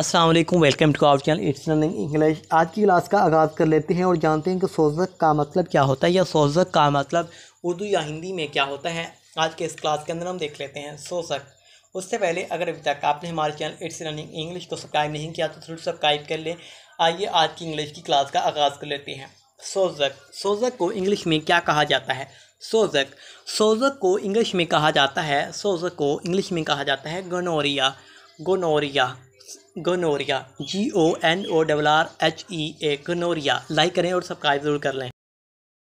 Aslam welcome to our channel it's learning English आज की class का आगाज़ कर लेते हैं और जानते हैं कि सोजक का मतलब क्या होता है या सोजक का मतलब उर्दू या हिंदी में क्या होता है आज के इस क्लास के अंदर हम देख लेते हैं सोजक उससे पहले अगर अभी तक आपने हमारे चैनल इट्स लर्निंग इंग्लिश को सब्सक्राइब नहीं किया तो थोड़ी सब्सक्राइब कर ले आइए आज की इंग्लिश की क्लास का आगाज़ कर लेते हैं सोजक सोजक को इंग्लिश में क्या कहा जाता है सोजक सोजक को इंग्लिश में कहा जाता है सोजक को इंग्लिश में कहा जाता है gonorrhoea gonorrhoea gonorrhoea G O N O double R H E A gonorrhoea like करें और सब्सक्राइब जरूर कर लें